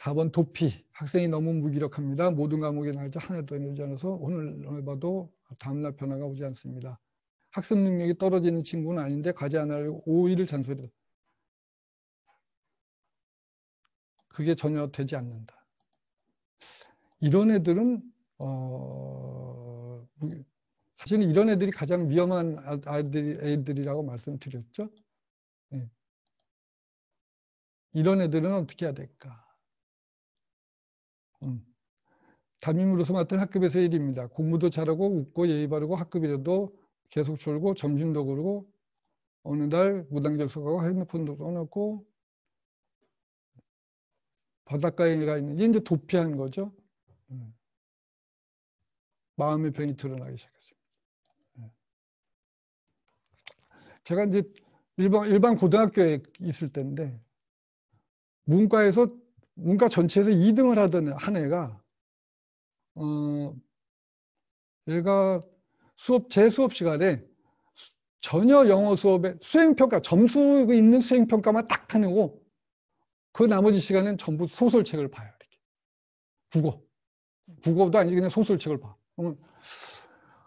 4번 도피. 학생이 너무 무기력합니다. 모든 과목의 날짜 하나도 늘지 않아서 오늘 오늘 봐도 다음날 변화가 오지 않습니다. 학습 능력이 떨어지는 친구는 아닌데 가지 않으려고 오일을 잔소리다. 그게 전혀 되지 않는다. 이런 애들은 어... 사실은 이런 애들이 가장 위험한 아, 아이들이, 애들이라고 말씀드렸죠. 네. 이런 애들은 어떻게 해야 될까? 음. 담임으로서 맡은 학급에서 일입니다. 공부도 잘하고 웃고 예의 바르고 학급이라도 계속 졸고 점심도 그러고 어느 날 무단결석하고 핸드폰도 꺼놓고 바닷가에 가 있는 이제 도피한 거죠. 음. 마음의 병이 드러나기 시작했습니다. 음. 제가 이제 일반, 일반 고등학교에 있을 때인데 문과에서 문과 전체에서 2등을 하던 한 애가 어 얘가 수업 제 수업 시간에 전혀 영어 수업에 수행평가 점수 있는 수행평가만 딱 하고 그 나머지 시간은 전부 소설책을 봐요 이렇게 국어 국어도 아니고 그냥 소설책을 봐 그러면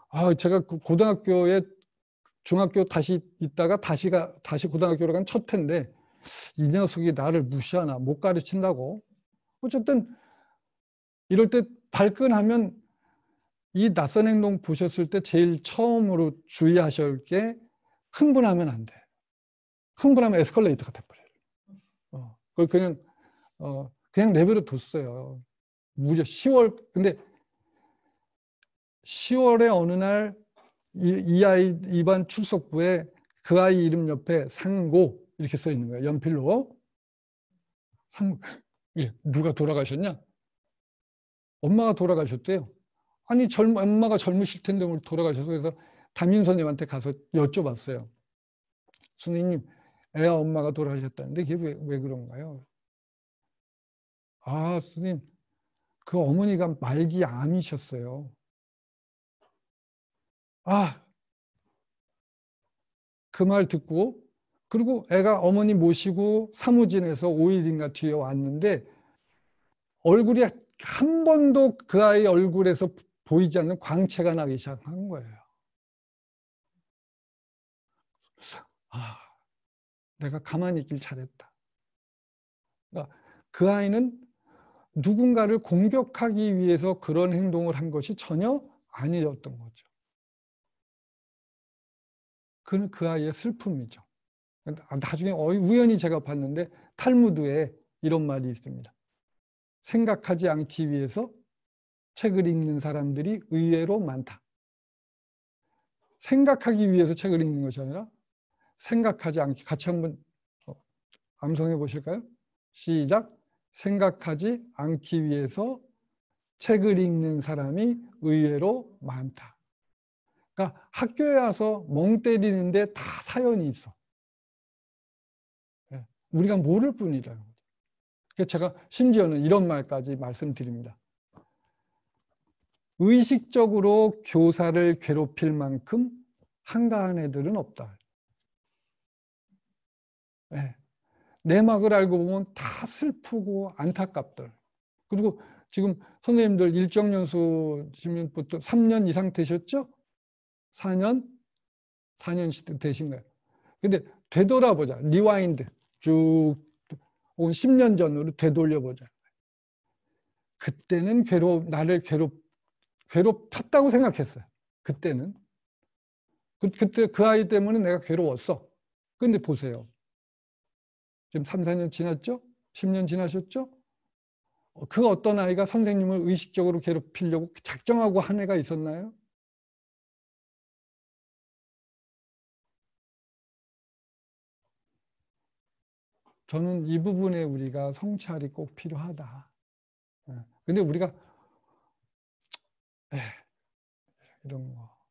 아 제가 그 고등학교에 중학교 다시 있다가 다시가 다시 고등학교로 간첫텐데 이 녀석이 나를 무시하나 못 가르친다고 어쨌든 이럴 때 발끈하면 이 낯선 행동 보셨을 때 제일 처음으로 주의하셔야 할 게 흥분하면 안 돼. 흥분하면 에스컬레이터가 돼버려요. 어, 그걸 그냥, 어, 그냥 내버려 뒀어요. 무려 10월, 근데 10월에 어느 날 이 아이 입안 출석부에 그 아이 이름 옆에 상고 이렇게 써 있는 거야 연필로. 예, 누가 돌아가셨냐? 엄마가 돌아가셨대요. 아니, 젊, 엄마가 젊으실 텐데 오 돌아가셔서 그래서 담임 선생님한테 가서 여쭤봤어요. 선생님, 애 엄마가 돌아가셨다는데 그게 왜, 왜 그런가요? 아, 선생님, 그 어머니가 말기암이셨어요. 아, 그 말 듣고 그리고 애가 어머니 모시고 사무진에서 5일인가 뒤에 왔는데 얼굴이 한 번도 그 아이 얼굴에서 보이지 않는 광채가 나기 시작한 거예요. 아, 내가 가만히 있길 잘했다. 그러니까 그 아이는 누군가를 공격하기 위해서 그런 행동을 한 것이 전혀 아니었던 거죠. 그는 그 아이의 슬픔이죠. 아, 나중에 우연히 제가 봤는데 탈무드에 이런 말이 있습니다. 생각하지 않기 위해서 책을 읽는 사람들이 의외로 많다. 생각하기 위해서 책을 읽는 것이 아니라 생각하지 않기 같이 한번 어, 암송해 보실까요? 시작 생각하지 않기 위해서 책을 읽는 사람이 의외로 많다. 그러니까 학교에 와서 멍 때리는데 다 사연이 있어. 우리가 모를 뿐이라는 거죠. 그래서 제가 심지어는 이런 말까지 말씀드립니다. 의식적으로 교사를 괴롭힐 만큼 한가한 애들은 없다. 네. 예. 내막을 알고 보면 다 슬프고 안타깝들. 그리고 지금 선생님들 일정연수 지금 보통 3년 이상 되셨죠? 4년? 4년 되신 거예요. 근데 되돌아보자. 리와인드. 쭉온 10년 전으로 되돌려보자. 그때는 괴롭, 나를 괴롭, 괴롭혔다고 생각했어요. 그때는. 그, 그때 그 아이 때문에 내가 괴로웠어. 근데 보세요. 지금 3, 4년 지났죠? 10년 지나셨죠? 어, 그 어떤 아이가 선생님을 의식적으로 괴롭히려고 작정하고 한 애가 있었나요? 저는 이 부분에 우리가 성찰이 꼭 필요하다. 예. 근데 우리가 에이, 이런 거